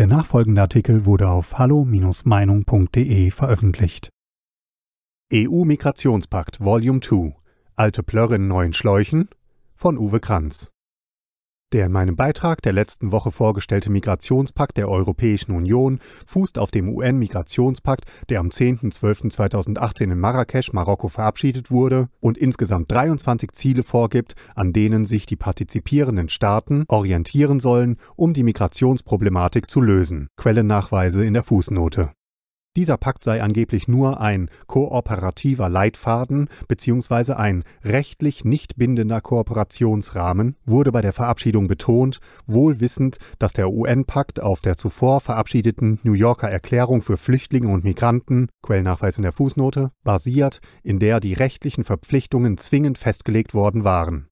Der nachfolgende Artikel wurde auf hallo-meinung.de veröffentlicht. EU-Migrationspakt Volume 2 Alte Plörre in neuen Schläuchen von Uwe Kranz der in meinem Beitrag der letzten Woche vorgestellte Migrationspakt der Europäischen Union fußt auf dem UN-Migrationspakt, der am 10.12.2018 in Marrakesch, Marokko verabschiedet wurde und insgesamt 23 Ziele vorgibt, an denen sich die partizipierenden Staaten orientieren sollen, um die Migrationsproblematik zu lösen. Quellennachweise in der Fußnote. Dieser Pakt sei angeblich nur ein kooperativer Leitfaden bzw. ein rechtlich nicht bindender Kooperationsrahmen, wurde bei der Verabschiedung betont, wohl wissend, dass der UN-Pakt auf der zuvor verabschiedeten New Yorker Erklärung für Flüchtlinge und Migranten, Quellnachweis in der Fußnote, basiert, in der die rechtlichen Verpflichtungen zwingend festgelegt worden waren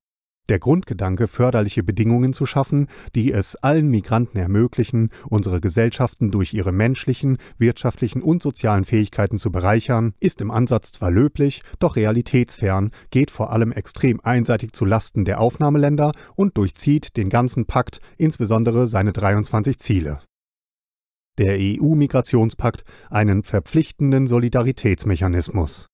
der Grundgedanke, förderliche Bedingungen zu schaffen, die es allen Migranten ermöglichen, unsere Gesellschaften durch ihre menschlichen, wirtschaftlichen und sozialen Fähigkeiten zu bereichern, ist im Ansatz zwar löblich, doch realitätsfern, geht vor allem extrem einseitig zu Lasten der Aufnahmeländer und durchzieht den ganzen Pakt, insbesondere seine 23 Ziele der EU-Migrationspakt einen verpflichtenden Solidaritätsmechanismus.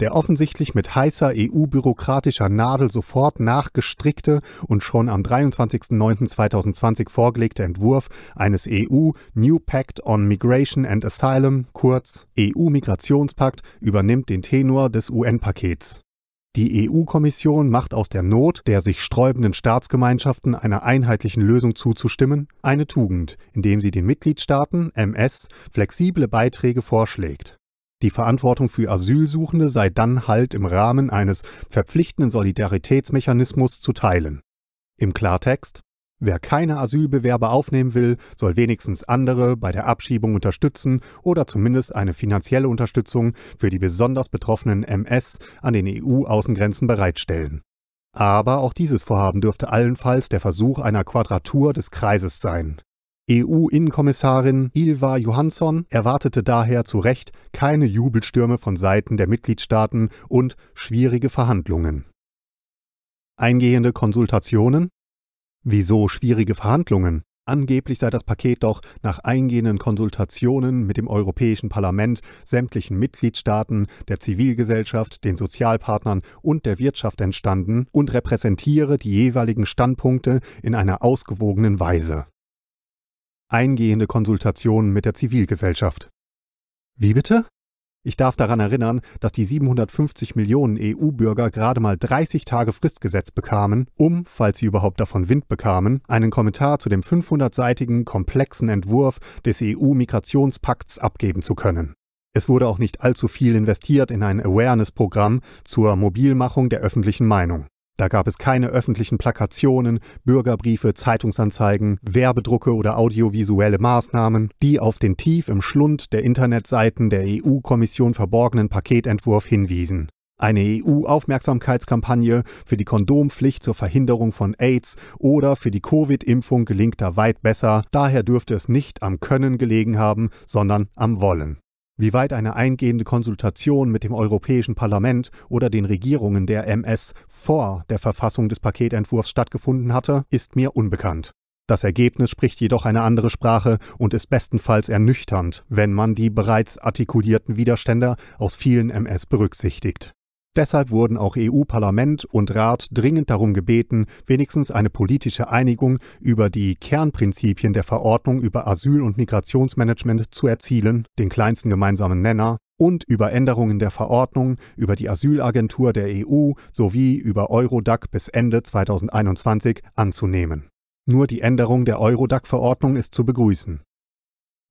Der offensichtlich mit heißer EU-bürokratischer Nadel sofort nachgestrickte und schon am 23.09.2020 vorgelegte Entwurf eines EU New Pact on Migration and Asylum, kurz EU-Migrationspakt, übernimmt den Tenor des UN-Pakets. Die EU-Kommission macht aus der Not, der sich sträubenden Staatsgemeinschaften einer einheitlichen Lösung zuzustimmen, eine Tugend, indem sie den Mitgliedstaaten MS flexible Beiträge vorschlägt. Die Verantwortung für Asylsuchende sei dann halt im Rahmen eines verpflichtenden Solidaritätsmechanismus zu teilen. Im Klartext Wer keine Asylbewerber aufnehmen will, soll wenigstens andere bei der Abschiebung unterstützen oder zumindest eine finanzielle Unterstützung für die besonders betroffenen MS an den EU-Außengrenzen bereitstellen. Aber auch dieses Vorhaben dürfte allenfalls der Versuch einer Quadratur des Kreises sein. EU-Innenkommissarin Ilva Johansson erwartete daher zu Recht keine Jubelstürme von Seiten der Mitgliedstaaten und schwierige Verhandlungen. Eingehende Konsultationen? Wieso schwierige Verhandlungen? Angeblich sei das Paket doch nach eingehenden Konsultationen mit dem Europäischen Parlament, sämtlichen Mitgliedstaaten, der Zivilgesellschaft, den Sozialpartnern und der Wirtschaft entstanden und repräsentiere die jeweiligen Standpunkte in einer ausgewogenen Weise eingehende Konsultationen mit der Zivilgesellschaft. Wie bitte? Ich darf daran erinnern, dass die 750 Millionen EU-Bürger gerade mal 30 Tage Fristgesetz bekamen, um, falls sie überhaupt davon Wind bekamen, einen Kommentar zu dem 500-seitigen, komplexen Entwurf des EU-Migrationspakts abgeben zu können. Es wurde auch nicht allzu viel investiert in ein Awareness-Programm zur Mobilmachung der öffentlichen Meinung. Da gab es keine öffentlichen Plakationen, Bürgerbriefe, Zeitungsanzeigen, Werbedrucke oder audiovisuelle Maßnahmen, die auf den tief im Schlund der Internetseiten der EU-Kommission verborgenen Paketentwurf hinwiesen. Eine EU-Aufmerksamkeitskampagne für die Kondompflicht zur Verhinderung von AIDS oder für die Covid-Impfung gelingt da weit besser, daher dürfte es nicht am Können gelegen haben, sondern am Wollen. Wie weit eine eingehende Konsultation mit dem Europäischen Parlament oder den Regierungen der MS vor der Verfassung des Paketentwurfs stattgefunden hatte, ist mir unbekannt. Das Ergebnis spricht jedoch eine andere Sprache und ist bestenfalls ernüchternd, wenn man die bereits artikulierten Widerstände aus vielen MS berücksichtigt. Deshalb wurden auch EU-Parlament und Rat dringend darum gebeten, wenigstens eine politische Einigung über die Kernprinzipien der Verordnung über Asyl- und Migrationsmanagement zu erzielen, den kleinsten gemeinsamen Nenner, und über Änderungen der Verordnung über die Asylagentur der EU sowie über Eurodac bis Ende 2021 anzunehmen. Nur die Änderung der Eurodac-Verordnung ist zu begrüßen.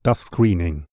Das Screening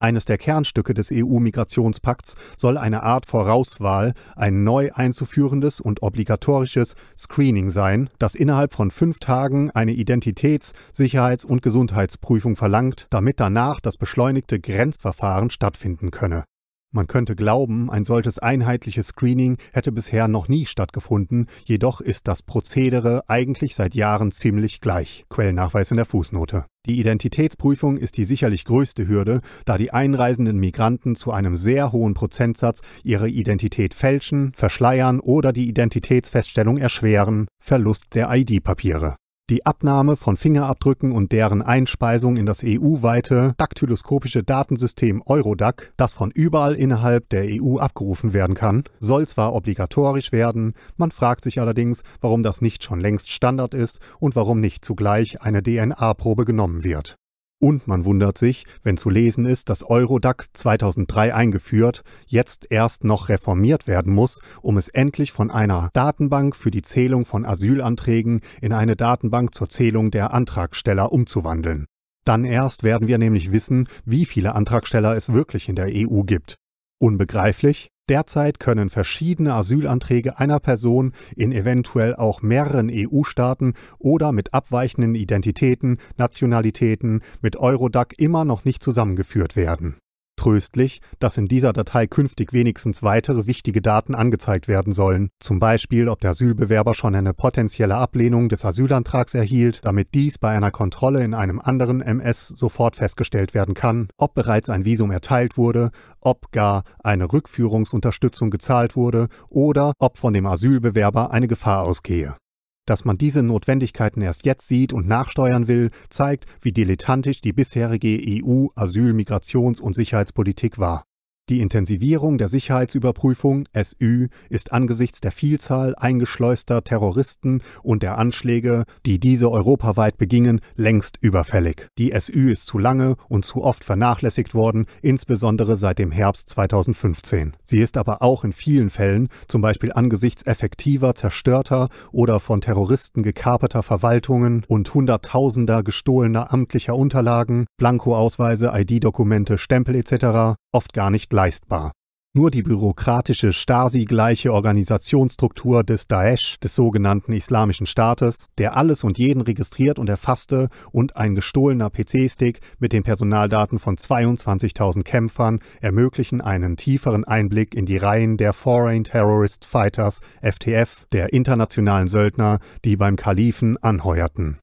eines der Kernstücke des EU-Migrationspakts soll eine Art Vorauswahl, ein neu einzuführendes und obligatorisches Screening sein, das innerhalb von fünf Tagen eine Identitäts-, Sicherheits- und Gesundheitsprüfung verlangt, damit danach das beschleunigte Grenzverfahren stattfinden könne man könnte glauben, ein solches einheitliches Screening hätte bisher noch nie stattgefunden, jedoch ist das Prozedere eigentlich seit Jahren ziemlich gleich. Quellennachweis in der Fußnote. Die Identitätsprüfung ist die sicherlich größte Hürde, da die einreisenden Migranten zu einem sehr hohen Prozentsatz ihre Identität fälschen, verschleiern oder die Identitätsfeststellung erschweren, Verlust der ID-Papiere. Die Abnahme von Fingerabdrücken und deren Einspeisung in das EU-weite daktyloskopische Datensystem Eurodac, das von überall innerhalb der EU abgerufen werden kann, soll zwar obligatorisch werden, man fragt sich allerdings, warum das nicht schon längst Standard ist und warum nicht zugleich eine DNA-Probe genommen wird. Und man wundert sich, wenn zu lesen ist, dass Eurodac 2003 eingeführt, jetzt erst noch reformiert werden muss, um es endlich von einer Datenbank für die Zählung von Asylanträgen in eine Datenbank zur Zählung der Antragsteller umzuwandeln. Dann erst werden wir nämlich wissen, wie viele Antragsteller es wirklich in der EU gibt. Unbegreiflich? Derzeit können verschiedene Asylanträge einer Person in eventuell auch mehreren EU-Staaten oder mit abweichenden Identitäten, Nationalitäten mit Eurodac immer noch nicht zusammengeführt werden Tröstlich, dass in dieser Datei künftig wenigstens weitere wichtige Daten angezeigt werden sollen, zum Beispiel ob der Asylbewerber schon eine potenzielle Ablehnung des Asylantrags erhielt, damit dies bei einer Kontrolle in einem anderen MS sofort festgestellt werden kann, ob bereits ein Visum erteilt wurde, ob gar eine Rückführungsunterstützung gezahlt wurde oder ob von dem Asylbewerber eine Gefahr ausgehe. Dass man diese Notwendigkeiten erst jetzt sieht und nachsteuern will, zeigt, wie dilettantisch die bisherige EU-Asyl-, Migrations- und Sicherheitspolitik war. Die Intensivierung der Sicherheitsüberprüfung SÜ ist angesichts der Vielzahl eingeschleuster Terroristen und der Anschläge, die diese europaweit begingen, längst überfällig. Die SÜ ist zu lange und zu oft vernachlässigt worden, insbesondere seit dem Herbst 2015. Sie ist aber auch in vielen Fällen, zum Beispiel angesichts effektiver, zerstörter oder von Terroristen gekaperter Verwaltungen und Hunderttausender gestohlener amtlicher Unterlagen, Blankoausweise, ID-Dokumente, Stempel etc., oft gar nicht leistbar. Nur die bürokratische Stasi-gleiche Organisationsstruktur des Daesh, des sogenannten Islamischen Staates, der alles und jeden registriert und erfasste und ein gestohlener PC-Stick mit den Personaldaten von 22.000 Kämpfern ermöglichen einen tieferen Einblick in die Reihen der Foreign Terrorist Fighters, FTF, der internationalen Söldner, die beim Kalifen anheuerten.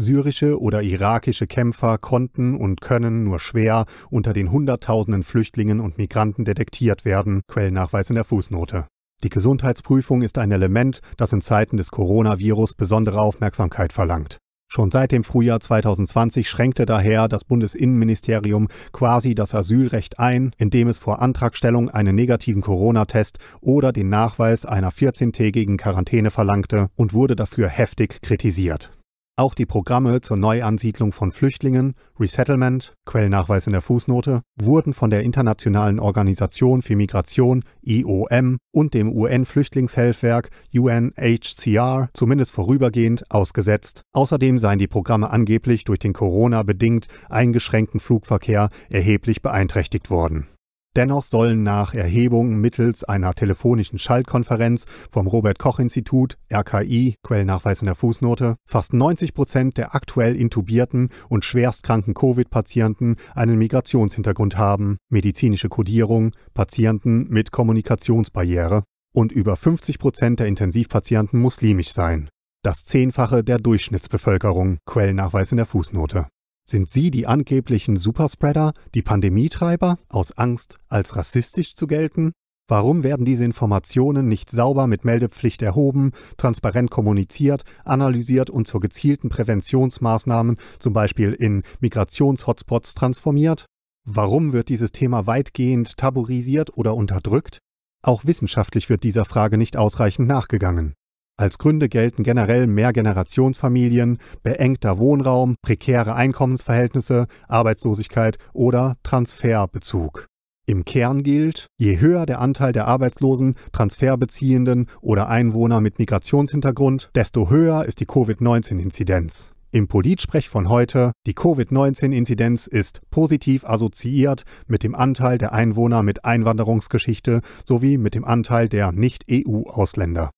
Syrische oder irakische Kämpfer konnten und können nur schwer unter den Hunderttausenden Flüchtlingen und Migranten detektiert werden, Quellennachweis in der Fußnote. Die Gesundheitsprüfung ist ein Element, das in Zeiten des Coronavirus besondere Aufmerksamkeit verlangt. Schon seit dem Frühjahr 2020 schränkte daher das Bundesinnenministerium quasi das Asylrecht ein, indem es vor Antragstellung einen negativen Corona-Test oder den Nachweis einer 14-tägigen Quarantäne verlangte und wurde dafür heftig kritisiert. Auch die Programme zur Neuansiedlung von Flüchtlingen, Resettlement, Quellnachweis in der Fußnote, wurden von der Internationalen Organisation für Migration IOM und dem un flüchtlingshelfwerk UNHCR zumindest vorübergehend ausgesetzt. Außerdem seien die Programme angeblich durch den Corona bedingt eingeschränkten Flugverkehr erheblich beeinträchtigt worden. Dennoch sollen nach Erhebungen mittels einer telefonischen Schaltkonferenz vom Robert-Koch-Institut, RKI, Quellnachweis in der Fußnote, fast 90 Prozent der aktuell intubierten und schwerstkranken Covid-Patienten einen Migrationshintergrund haben, medizinische Kodierung, Patienten mit Kommunikationsbarriere und über 50 Prozent der Intensivpatienten muslimisch sein. Das Zehnfache der Durchschnittsbevölkerung, Quellnachweis in der Fußnote. Sind Sie die angeblichen Superspreader, die Pandemietreiber, aus Angst als rassistisch zu gelten? Warum werden diese Informationen nicht sauber mit Meldepflicht erhoben, transparent kommuniziert, analysiert und zur gezielten Präventionsmaßnahmen, zum Beispiel in Migrationshotspots, transformiert? Warum wird dieses Thema weitgehend tabuisiert oder unterdrückt? Auch wissenschaftlich wird dieser Frage nicht ausreichend nachgegangen. Als Gründe gelten generell mehr Generationsfamilien, beengter Wohnraum, prekäre Einkommensverhältnisse, Arbeitslosigkeit oder Transferbezug. Im Kern gilt, je höher der Anteil der Arbeitslosen, Transferbeziehenden oder Einwohner mit Migrationshintergrund, desto höher ist die Covid-19-Inzidenz. Im Politsprech von heute, die Covid-19-Inzidenz ist positiv assoziiert mit dem Anteil der Einwohner mit Einwanderungsgeschichte sowie mit dem Anteil der Nicht-EU-Ausländer.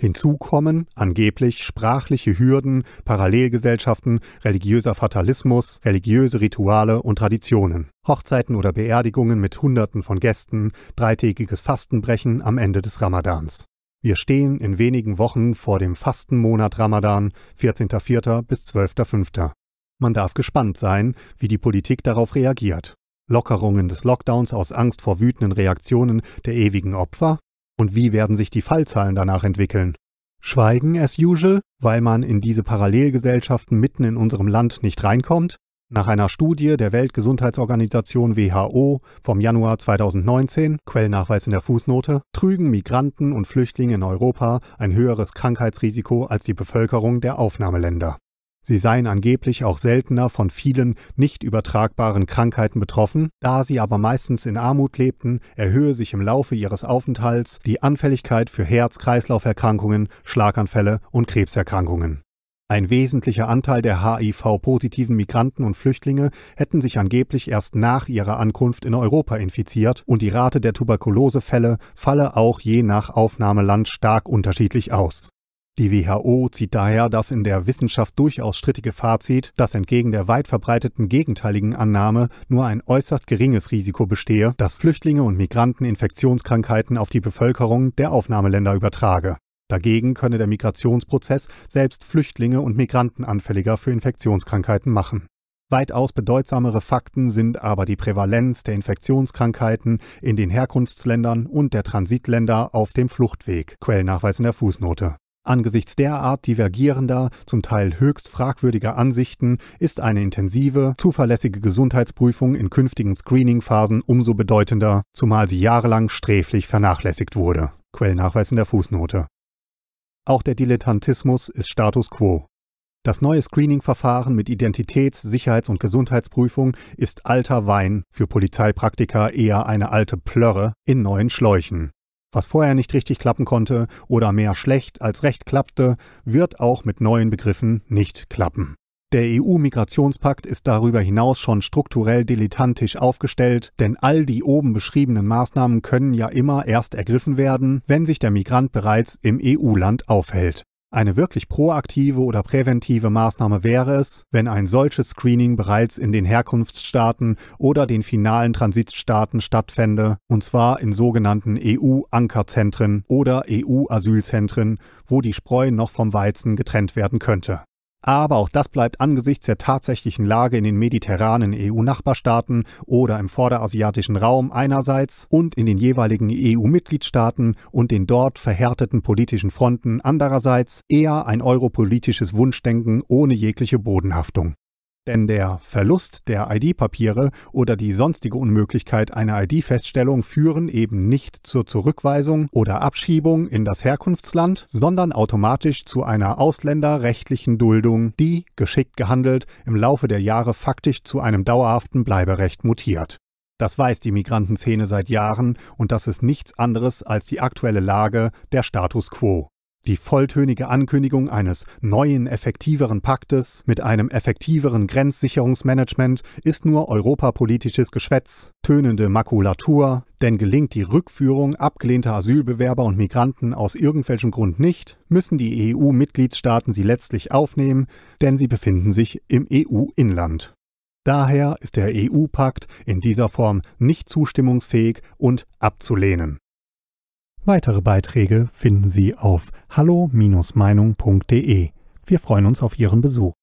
Hinzu kommen angeblich sprachliche Hürden, Parallelgesellschaften, religiöser Fatalismus, religiöse Rituale und Traditionen, Hochzeiten oder Beerdigungen mit Hunderten von Gästen, dreitägiges Fastenbrechen am Ende des Ramadans. Wir stehen in wenigen Wochen vor dem Fastenmonat Ramadan, 14.04. bis 12.05. Man darf gespannt sein, wie die Politik darauf reagiert. Lockerungen des Lockdowns aus Angst vor wütenden Reaktionen der ewigen Opfer? Und wie werden sich die Fallzahlen danach entwickeln? Schweigen as usual, weil man in diese Parallelgesellschaften mitten in unserem Land nicht reinkommt? Nach einer Studie der Weltgesundheitsorganisation WHO vom Januar 2019, Quellnachweis in der Fußnote, trügen Migranten und Flüchtlinge in Europa ein höheres Krankheitsrisiko als die Bevölkerung der Aufnahmeländer. Sie seien angeblich auch seltener von vielen nicht übertragbaren Krankheiten betroffen, da sie aber meistens in Armut lebten, erhöhe sich im Laufe ihres Aufenthalts die Anfälligkeit für Herz-Kreislauf-Erkrankungen, Schlaganfälle und Krebserkrankungen. Ein wesentlicher Anteil der HIV-positiven Migranten und Flüchtlinge hätten sich angeblich erst nach ihrer Ankunft in Europa infiziert und die Rate der Tuberkulosefälle falle auch je nach Aufnahmeland stark unterschiedlich aus. Die WHO zieht daher das in der Wissenschaft durchaus strittige Fazit, dass entgegen der weit verbreiteten gegenteiligen Annahme nur ein äußerst geringes Risiko bestehe, dass Flüchtlinge und Migranten Infektionskrankheiten auf die Bevölkerung der Aufnahmeländer übertrage. Dagegen könne der Migrationsprozess selbst Flüchtlinge und Migranten anfälliger für Infektionskrankheiten machen. Weitaus bedeutsamere Fakten sind aber die Prävalenz der Infektionskrankheiten in den Herkunftsländern und der Transitländer auf dem Fluchtweg. Quellnachweis in der Fußnote. Angesichts derart divergierender, zum Teil höchst fragwürdiger Ansichten ist eine intensive, zuverlässige Gesundheitsprüfung in künftigen Screening-Phasen umso bedeutender, zumal sie jahrelang sträflich vernachlässigt wurde. Quellnachweis in der Fußnote. Auch der Dilettantismus ist Status quo. Das neue Screening-Verfahren mit Identitäts-, Sicherheits- und Gesundheitsprüfung ist alter Wein, für Polizeipraktiker eher eine alte Plörre in neuen Schläuchen. Was vorher nicht richtig klappen konnte oder mehr schlecht als recht klappte, wird auch mit neuen Begriffen nicht klappen. Der EU-Migrationspakt ist darüber hinaus schon strukturell dilettantisch aufgestellt, denn all die oben beschriebenen Maßnahmen können ja immer erst ergriffen werden, wenn sich der Migrant bereits im EU-Land aufhält. Eine wirklich proaktive oder präventive Maßnahme wäre es, wenn ein solches Screening bereits in den Herkunftsstaaten oder den finalen Transitstaaten stattfände, und zwar in sogenannten EU-Ankerzentren oder EU-Asylzentren, wo die Spreu noch vom Weizen getrennt werden könnte aber auch das bleibt angesichts der tatsächlichen Lage in den mediterranen EU-Nachbarstaaten oder im vorderasiatischen Raum einerseits und in den jeweiligen EU-Mitgliedstaaten und den dort verhärteten politischen Fronten andererseits eher ein europolitisches Wunschdenken ohne jegliche Bodenhaftung. Denn der Verlust der ID-Papiere oder die sonstige Unmöglichkeit einer ID-Feststellung führen eben nicht zur Zurückweisung oder Abschiebung in das Herkunftsland, sondern automatisch zu einer ausländerrechtlichen Duldung, die, geschickt gehandelt, im Laufe der Jahre faktisch zu einem dauerhaften Bleiberecht mutiert. Das weiß die Migrantenszene seit Jahren und das ist nichts anderes als die aktuelle Lage, der Status quo. Die volltönige Ankündigung eines neuen, effektiveren Paktes mit einem effektiveren Grenzsicherungsmanagement ist nur europapolitisches Geschwätz, tönende Makulatur, denn gelingt die Rückführung abgelehnter Asylbewerber und Migranten aus irgendwelchem Grund nicht, müssen die EU-Mitgliedstaaten sie letztlich aufnehmen, denn sie befinden sich im EU-Inland. Daher ist der EU-Pakt in dieser Form nicht zustimmungsfähig und abzulehnen. Weitere Beiträge finden Sie auf hallo-meinung.de. Wir freuen uns auf Ihren Besuch.